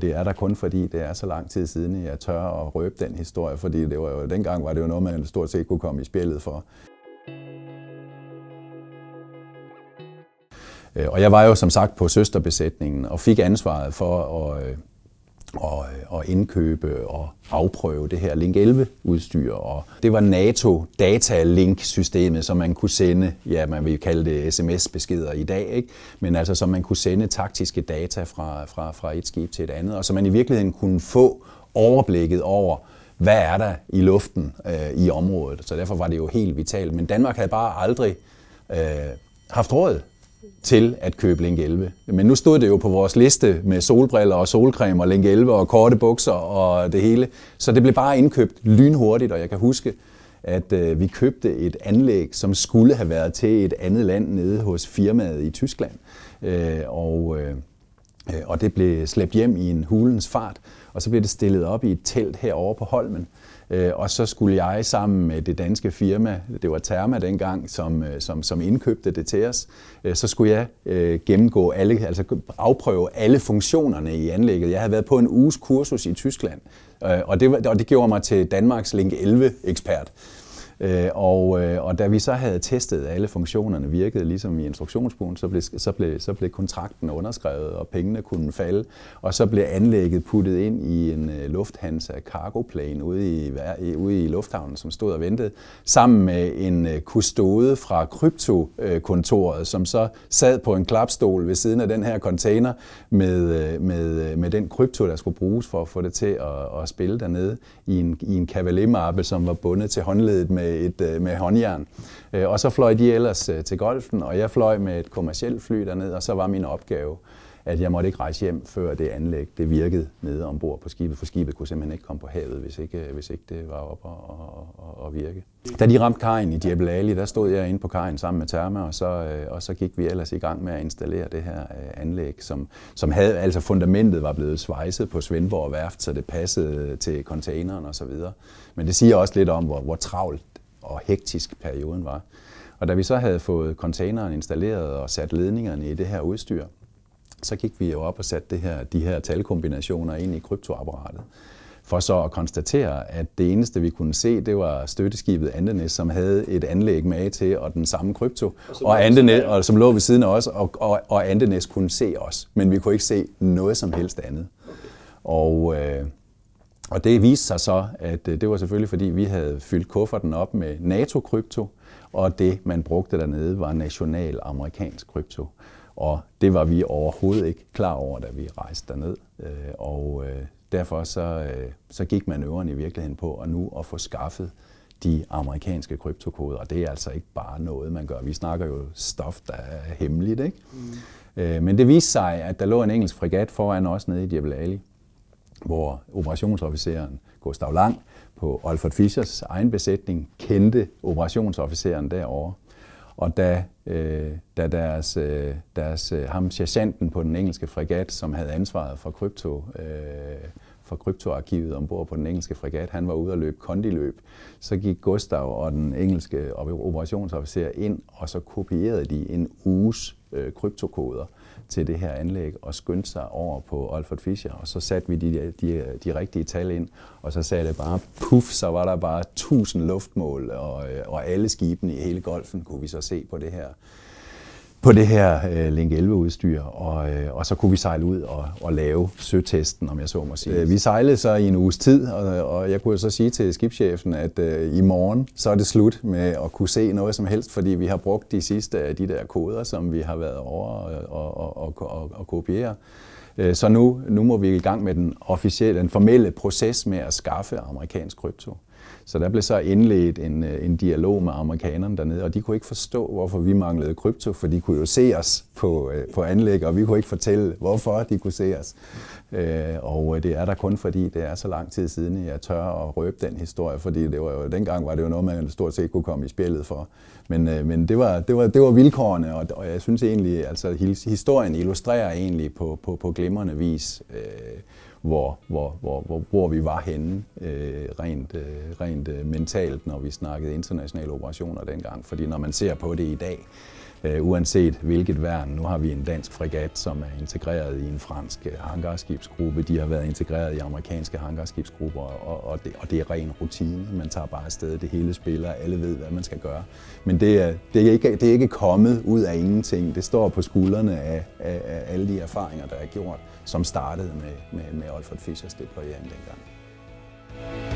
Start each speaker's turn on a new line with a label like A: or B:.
A: Det er der kun fordi, det er så lang tid siden, jeg tør at røbe den historie, fordi det var jo, dengang var det jo noget, man stort set kunne komme i spillet for. Øh, og jeg var jo som sagt på søsterbesætningen og fik ansvaret for at øh, og, øh, og indkøbe og afprøve det her Link 11-udstyr. Og det var NATO Data Link-systemet, som man kunne sende, ja, man vil kalde det sms-beskeder i dag, ikke? men altså som man kunne sende taktiske data fra, fra, fra et skib til et andet, og så man i virkeligheden kunne få overblikket over, hvad er der i luften øh, i området. Så derfor var det jo helt vitalt. Men Danmark havde bare aldrig øh, haft råd til at købe Link 11. Men nu stod det jo på vores liste med solbriller og solcreme og Link 11 og korte bukser og det hele. Så det blev bare indkøbt lynhurtigt, og jeg kan huske, at øh, vi købte et anlæg, som skulle have været til et andet land nede hos firmaet i Tyskland. Øh, og øh, Øh, og det blev slæbt hjem i en hulens fart, og så blev det stillet op i et telt herovre på Holmen. Øh, og så skulle jeg sammen med det danske firma, det var Therma dengang, som, øh, som, som indkøbte det til os, så skulle jeg gennemgå alle, altså afprøve alle funktionerne i anlægget. Jeg havde været på en uges kursus i Tyskland, og det, og det gjorde mig til Danmarks Link 11-ekspert. Øh, og, øh, og da vi så havde testet, at alle funktionerne virkede ligesom i instruktionsbogen, så blev, så, blev, så blev kontrakten underskrevet, og pengene kunne falde, og så blev anlægget puttet ind i en øh, Lufthansa cargo plane ude i, ude i lufthavnen, som stod og ventede, sammen med en øh, kustode fra kryptokontoret, som så sad på en klapstol ved siden af den her container med, med, med den krypto, der skulle bruges for at få det til at, at spille dernede i en, i en kavalemappe, som var bundet til håndledet med Øh, et, øh, med håndjern. Øh, og så fløj de ellers til golfen, og jeg fløj med et kommersielt fly derned, og så var min opgave, at jeg måtte ikke rejse hjem, før det anlæg det virkede nede ombord på skibet, for skibet kunne simpelthen ikke komme på havet, hvis ikke, hvis ikke det var oppe og, og, og virke. Da de ramte kajen i Jebel Ali, der stod jeg inde på kajen sammen med Therma, og så, og så gik vi ellers i gang med at installere det her anlæg, som, som havde, altså fundamentet var blevet svejset på Svendborg Værft, så det passede til containeren og så videre. Men det siger også lidt om, hvor, hvor travlt og hektisk perioden var. Og da vi så havde fået containeren installeret og sat ledningerne i det her udstyr, så gik vi jo op og satte det her, de her talkombinationer ind i kryptoapparatet. For så at konstatere, at det eneste vi kunne se, det var støtteskibet Andenes, som havde et anlæg med til og den samme krypto, og, og, Andenes, og som lå ved siden af os, og, og, og Andenes kunne se os, men vi kunne ikke se noget som helst andet. Og øh, og det viste sig så, at øh, det var selvfølgelig fordi, vi havde fyldt kufferten op med NATO-krypto, og det, man brugte dernede, var national amerikansk krypto. Og det var vi overhovedet ikke klar over, da vi rejste derned. Øh, og øh, derfor så, så gik manøvren i virkeligheden på at nu at få skaffet de amerikanske kryptokoder. Og det er altså ikke bare noget, man gør. Vi snakker jo stof, der er hemmeligt. Ikke? Mm. Men det viste sig, at der lå en engelsk fregat foran os nede i Jebel Ali, hvor operationsofficeren Gustav Lang på Alfred Fischers egen besætning kendte operationsofficeren derovre. Og da, øh, da deres, øh, deres, øh, ham sergeanten på den engelske fregat, som havde ansvaret for krypto, øh, fra kryptoarkivet ombord på den engelske fregat, han var ude at løbe kondiløb, så gik Gustav og den engelske operationsofficer ind, og så kopierede de en uges øh, kryptokoder til det her anlæg og skyndte sig over på Alfred Fischer, og så satte vi de, de, de rigtige tal ind, og så sagde det bare puff, så var der bare tusind luftmål, og, øh, og alle skibene i hele golfen kunne vi så se på det her på det her øh, Link 11-udstyr, og, øh, og så kunne vi sejle ud og, og lave søtesten, om jeg så må sige. Vi sejlede så i en uges tid, og, og jeg kunne så sige til skibschefen, at øh, i morgen så er det slut med at kunne se noget som helst, fordi vi har brugt de sidste af de der koder, som vi har været over og, og, og, og, og kopiere. Så nu, nu må vi i gang med den officielle, den formelle proces med at skaffe amerikansk krypto. Så der blev så indledt en, øh, en dialog med amerikanerne dernede, og de kunne ikke forstå, hvorfor vi manglede krypto, for de kunne jo se os på, øh, på anlæg, og vi kunne ikke fortælle, hvorfor de kunne se os. Øh, og det er der kun fordi, det er så lang tid siden, jeg tør at røbe den historie, fordi det var jo, dengang var det jo noget, man stort set kunne komme i spillet for. Men, men det, var, det, var, det var vilkårene, og, og jeg synes egentlig, altså historien illustrerer egentlig på, på, på glimrende vis, øh, hvor, hvor, hvor, hvor, hvor vi var henne øh, rent, øh, rent øh, mentalt, når vi snakkede internationale operationer dengang. Fordi når man ser på det i dag, øh, uanset hvilket værn. Nu har vi en dansk fregat, som er integreret i en fransk øh, hangarskibsgruppe. De har været integreret i amerikanske hangarskibsgrupper, og, og, det, og det er ren rutine. Man tager bare afsted, det hele spiller, alle ved, hvad man skal gøre. Men det er, det er, ikke, det er ikke kommet ud af ingenting. Det står på skuldrene af, af, af alle de erfaringer, der er gjort, som startede med, med, med Alfred Fischers deployering dengang.